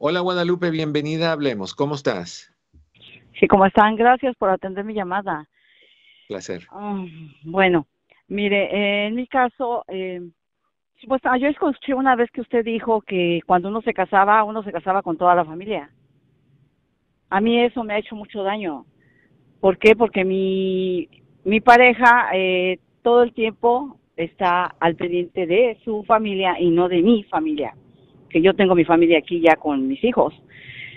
Hola Guadalupe, bienvenida Hablemos. ¿Cómo estás? Sí, ¿cómo están? Gracias por atender mi llamada. Placer. Mm, bueno, mire, eh, en mi caso, eh, pues, ah, yo escuché una vez que usted dijo que cuando uno se casaba, uno se casaba con toda la familia. A mí eso me ha hecho mucho daño. ¿Por qué? Porque mi, mi pareja eh, todo el tiempo está al pendiente de su familia y no de mi familia que yo tengo mi familia aquí ya con mis hijos.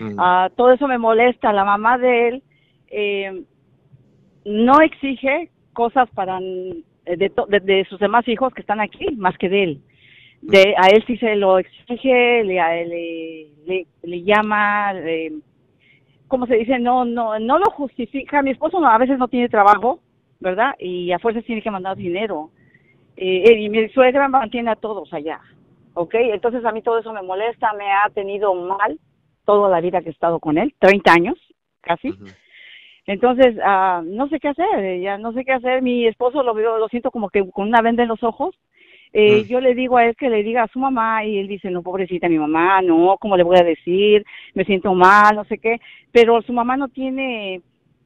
Mm. Ah, todo eso me molesta. La mamá de él eh, no exige cosas para eh, de, de, sus demás hijos que están aquí más que de él. De, mm. a él sí se lo exige, le, le, llama, ¿cómo se dice, no, no, no lo justifica. Mi esposo a veces no tiene trabajo, ¿verdad? Y a fuerzas tiene que mandar dinero. Eh, eh y mi suegra mantiene a todos allá. ¿ok? Entonces a mí todo eso me molesta, me ha tenido mal toda la vida que he estado con él, 30 años casi. Entonces, ah, no sé qué hacer, eh, ya no sé qué hacer. Mi esposo lo veo, lo siento como que con una venda en los ojos. Eh, yo le digo a él que le diga a su mamá y él dice, no, pobrecita mi mamá, no, ¿cómo le voy a decir? Me siento mal, no sé qué. Pero su mamá no tiene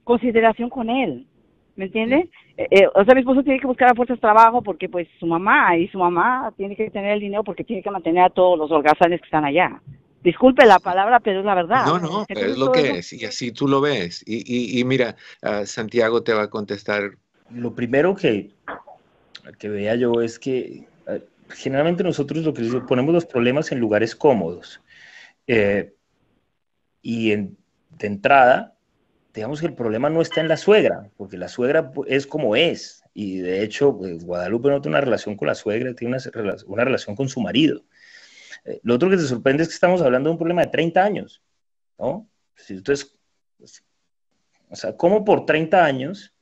consideración con él. ¿me entiendes? Eh, eh, o sea, mi esposo tiene que buscar a fuerzas trabajo porque pues su mamá y su mamá tiene que tener el dinero porque tiene que mantener a todos los holgazanes que están allá. Disculpe la palabra, pero es la verdad. No, no, es lo que es y así tú lo ves. Y, y, y mira, ah, Santiago te va a contestar. Lo primero que, que veía yo es que ah, generalmente nosotros lo que ponemos los problemas en lugares cómodos. Eh, y de entrada, digamos que el problema no está en la suegra, porque la suegra es como es, y de hecho pues, Guadalupe no tiene una relación con la suegra, tiene una, relación con su marido. Eh, lo otro que te sorprende es que estamos hablando de un problema de 30 años, ¿no? Pues, o sea, ¿cómo por 30 años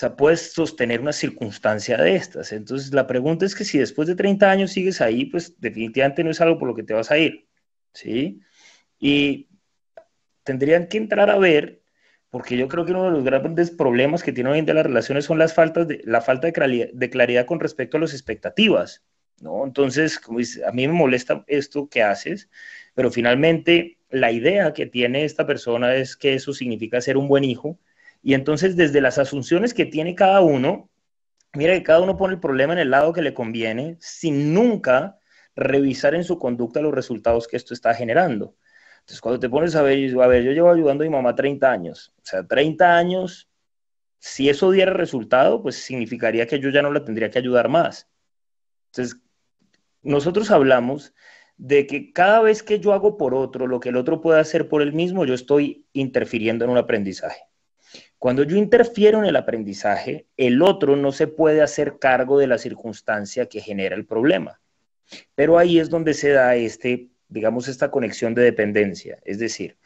o puedes sostener una circunstancia de estas? Entonces, la pregunta es que si después de 30 años sigues ahí, pues definitivamente no es algo por lo que te vas a ir, ¿sí? Y tendrían que entrar a ver porque yo creo que uno de los grandes problemas que tiene hoy en día las relaciones son las faltas de, la falta de claridad, con respecto a las expectativas, ¿no? Entonces, a mí me molesta esto que haces, pero finalmente la idea que tiene esta persona es que eso significa ser un buen hijo, y entonces desde las asunciones que tiene cada uno, mira que cada uno pone el problema en el lado que le conviene, sin nunca revisar en su conducta los resultados que esto está generando. Entonces, cuando te pones a ver, a ver, yo llevo ayudando a mi mamá 30 años, o sea, 30 años, si eso diera resultado, pues significaría que yo ya no la tendría que ayudar más. Entonces, nosotros hablamos de que cada vez que yo hago por otro lo que el otro puede hacer por él mismo, yo estoy interfiriendo en un aprendizaje. Cuando yo interfiero en el aprendizaje, el otro no se puede hacer cargo de la circunstancia que genera el problema. Pero ahí es donde se da este digamos, esta conexión de dependencia. Es decir,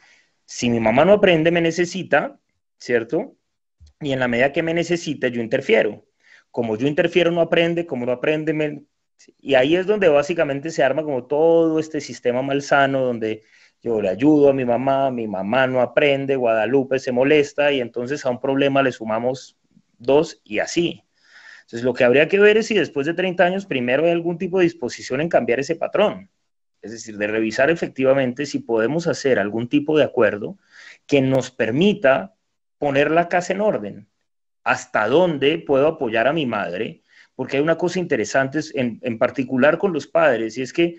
si mi mamá no aprende, me necesita, ¿cierto? Y en la medida que me necesita, yo interfiero. Como yo interfiero, no aprende, como no aprende, me... Y ahí es donde básicamente se arma como todo este sistema malsano, donde yo le ayudo a mi mamá, mi mamá no aprende, Guadalupe se molesta y entonces a un problema le sumamos dos y así. Entonces lo que habría que ver es si después de 30 años primero hay algún tipo de disposición en cambiar ese patrón es decir, de revisar efectivamente si podemos hacer algún tipo de acuerdo que nos permita poner la casa en orden, hasta dónde puedo apoyar a mi madre, porque hay una cosa interesante en, particular con los padres, y es que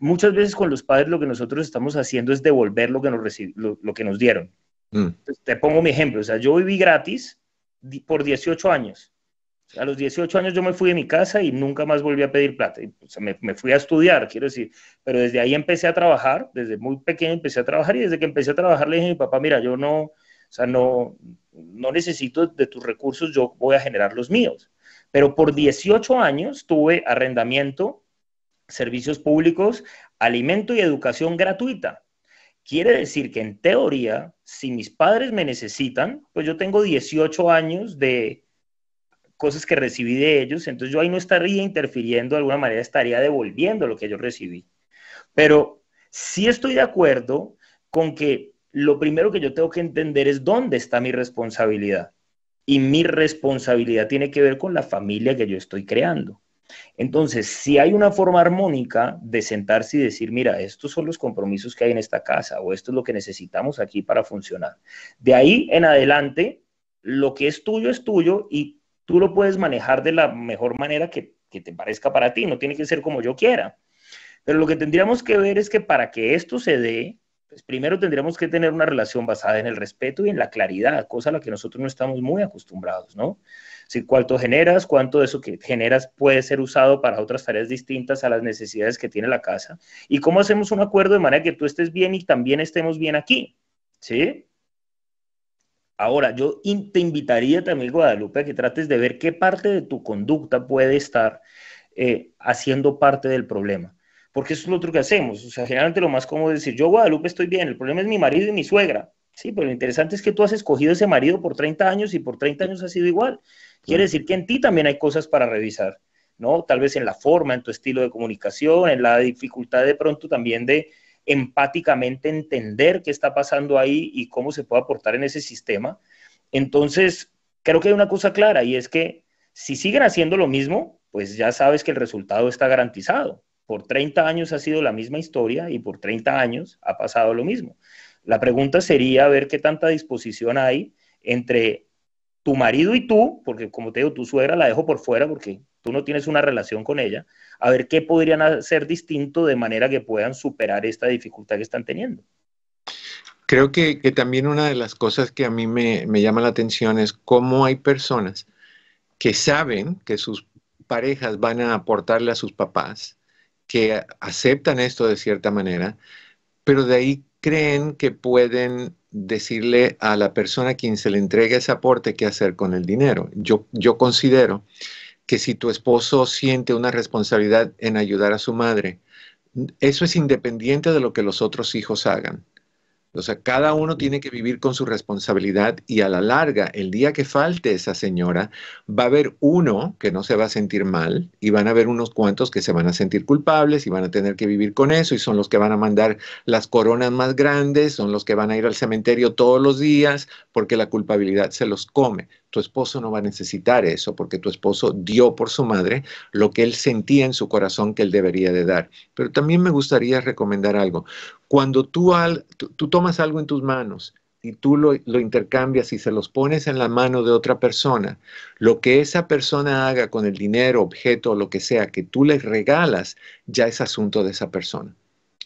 muchas veces con los padres lo que nosotros estamos haciendo es devolver lo que nos, lo, que nos dieron. Mm. te pongo mi ejemplo, o sea, yo viví gratis por 18 años. A los 18 años yo me fui de mi casa y nunca más volví a pedir plata. me, fui a estudiar, quiero decir, pero desde ahí empecé a trabajar, desde muy pequeño empecé a trabajar y desde que empecé a trabajar le dije a mi papá, mira, yo no, o sea, no, no necesito de tus recursos, yo voy a generar los míos. Pero por 18 años tuve arrendamiento, servicios públicos, alimento y educación gratuita. Quiere decir que en teoría, si mis padres me necesitan, pues yo tengo 18 años de cosas que recibí de ellos, entonces yo ahí no estaría interfiriendo de alguna manera, estaría devolviendo lo que yo recibí. Pero sí estoy de acuerdo con que lo primero que yo tengo que entender es dónde está mi responsabilidad. Y mi responsabilidad tiene que ver con la familia que yo estoy creando. Entonces, si hay una forma armónica de sentarse y decir, mira, estos son los compromisos que hay en esta casa o esto es lo que necesitamos aquí para funcionar. De ahí en adelante, lo que es tuyo es tuyo y tú lo puedes manejar de la mejor manera que, te parezca para ti, no tiene que ser como yo quiera. Pero lo que tendríamos que ver es que para que esto se dé, pues primero tendríamos que tener una relación basada en el respeto y en la claridad, cosa a la que nosotros no estamos muy acostumbrados, ¿no? Si cuánto generas, cuánto de eso que generas puede ser usado para otras tareas distintas a las necesidades que tiene la casa y cómo hacemos un acuerdo de manera que tú estés bien y también estemos bien aquí, ¿sí? Ahora, yo te invitaría también, Guadalupe, a que trates de ver qué parte de tu conducta puede estar eh, haciendo parte del problema. Porque eso es lo otro que hacemos. O sea, generalmente lo más cómodo es decir, yo, Guadalupe, estoy bien, el problema es mi marido y mi suegra. Sí, pero lo interesante es que tú has escogido ese marido por 30 años y por 30 años ha sido igual. Quiere decir que en ti también hay cosas para revisar, ¿no? Tal vez en la forma, en tu estilo de comunicación, en la dificultad de pronto también de, empáticamente entender qué está pasando ahí y cómo se puede aportar en ese sistema. Entonces, creo que hay una cosa clara y es que si siguen haciendo lo mismo, pues ya sabes que el resultado está garantizado. Por 30 años ha sido la misma historia y por 30 años ha pasado lo mismo. La pregunta sería ver qué tanta disposición hay entre tu marido y tú, porque como te digo, tu suegra la dejo por fuera porque tú no tienes una relación con ella, a ver qué podrían hacer distinto de manera que puedan superar esta dificultad que están teniendo. Creo que, también una de las cosas que a mí me, me llama la atención es cómo hay personas que saben que sus parejas van a aportarle a sus papás, que aceptan esto de cierta manera, pero de ahí creen que pueden decirle a la persona a quien se le entrega ese aporte qué hacer con el dinero. Yo, yo considero que si tu esposo siente una responsabilidad en ayudar a su madre, eso es independiente de lo que los otros hijos hagan. O sea, cada uno tiene que vivir con su responsabilidad y a la larga, el día que falte esa señora, va a haber uno que no se va a sentir mal y van a haber unos cuantos que se van a sentir culpables y van a tener que vivir con eso y son los que van a mandar las coronas más grandes, son los que van a ir al cementerio todos los días porque la culpabilidad se los come. Tu esposo no va a necesitar eso porque tu esposo dio por su madre lo que él sentía en su corazón que él debería de dar. Pero también me gustaría recomendar algo. Cuando tú, tú, tomas algo en tus manos y tú lo, intercambias y se los pones en la mano de otra persona, lo que esa persona haga con el dinero, objeto, o lo que sea que tú le regalas, ya es asunto de esa persona.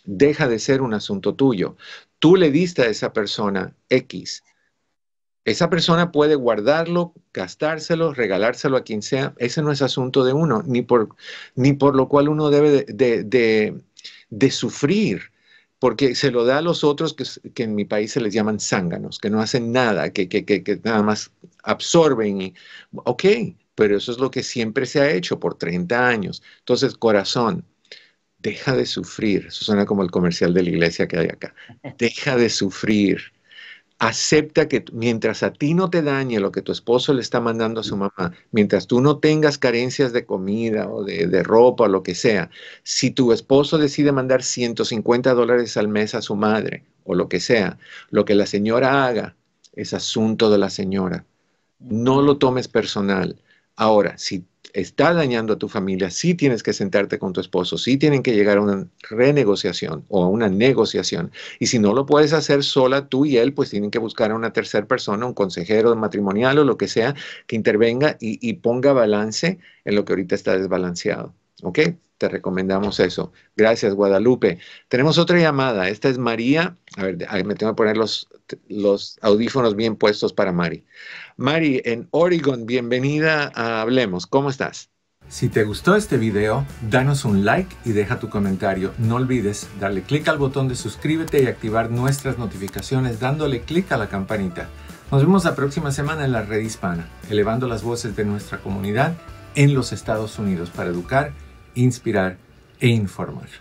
Deja de ser un asunto tuyo. Tú le diste a esa persona X. Esa persona puede guardarlo, gastárselo, regalárselo a quien sea. Ese no es asunto de uno, ni por, ni por lo cual uno debe de, de, de sufrir porque se lo da a los otros que, en mi país se les llaman zánganos, que no hacen nada, que, nada más absorben. Y, ok, pero eso es lo que siempre se ha hecho por 30 años. Entonces, corazón, deja de sufrir. Eso suena como el comercial de la iglesia que hay acá. Deja de sufrir acepta que mientras a ti no te dañe lo que tu esposo le está mandando a su mamá, mientras tú no tengas carencias de comida o de, ropa o lo que sea, si tu esposo decide mandar 150 dólares al mes a su madre o lo que sea, lo que la señora haga es asunto de la señora. No lo tomes personal. Ahora, si está dañando a tu familia, sí tienes que sentarte con tu esposo, sí tienen que llegar a una renegociación o a una negociación. Y si no lo puedes hacer sola tú y él, pues tienen que buscar a una tercera persona, un consejero matrimonial o lo que sea, que intervenga y, y ponga balance en lo que ahorita está desbalanceado. ¿Ok? Te recomendamos eso. Gracias, Guadalupe. Tenemos otra llamada. Esta es María. A ver, me tengo que poner los, los audífonos bien puestos para Mari. Mari, en Oregon, bienvenida a Hablemos. ¿Cómo estás? Si te gustó este video, danos un like y deja tu comentario. No olvides darle clic al botón de suscríbete y activar nuestras notificaciones dándole clic a la campanita. Nos vemos la próxima semana en la red hispana, elevando las voces de nuestra comunidad en los Estados Unidos para educar inspirar e informar.